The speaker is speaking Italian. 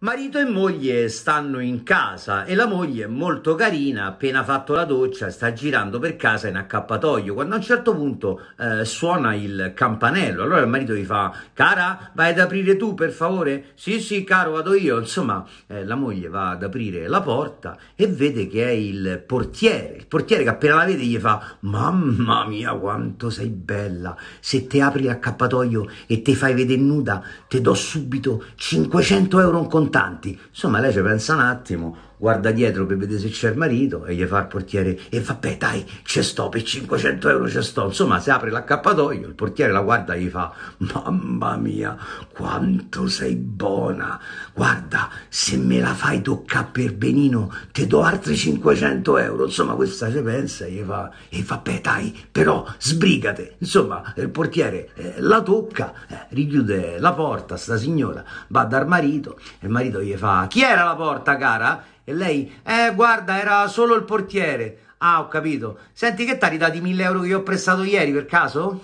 Marito e moglie stanno in casa e la moglie è molto carina, appena fatto la doccia, sta girando per casa in accappatoio, quando a un certo punto eh, suona il campanello, allora il marito gli fa cara vai ad aprire tu per favore? Sì sì caro vado io, insomma eh, la moglie va ad aprire la porta e vede che è il portiere, il portiere che appena la vede gli fa mamma mia quanto sei bella, se te apri l'accappatoio e te fai vedere nuda ti do subito 500 euro in conto contanti. Insomma, lei ci pensa un attimo, guarda dietro per vedere se c'è il marito e gli fa il portiere e vabbè dai c'è sto per 500 euro c'è sto insomma si apre l'accappatoio il portiere la guarda e gli fa mamma mia quanto sei buona guarda se me la fai tocca per benino ti do altri 500 euro insomma questa ci pensa e gli fa e vabbè dai però sbrigate insomma il portiere eh, la tocca eh, richiude la porta sta signora va dal marito e il marito gli fa chi era la porta cara e lei, eh guarda, era solo il portiere. Ah, ho capito. Senti, che t'ha ridato i mille euro che io ho prestato ieri per caso?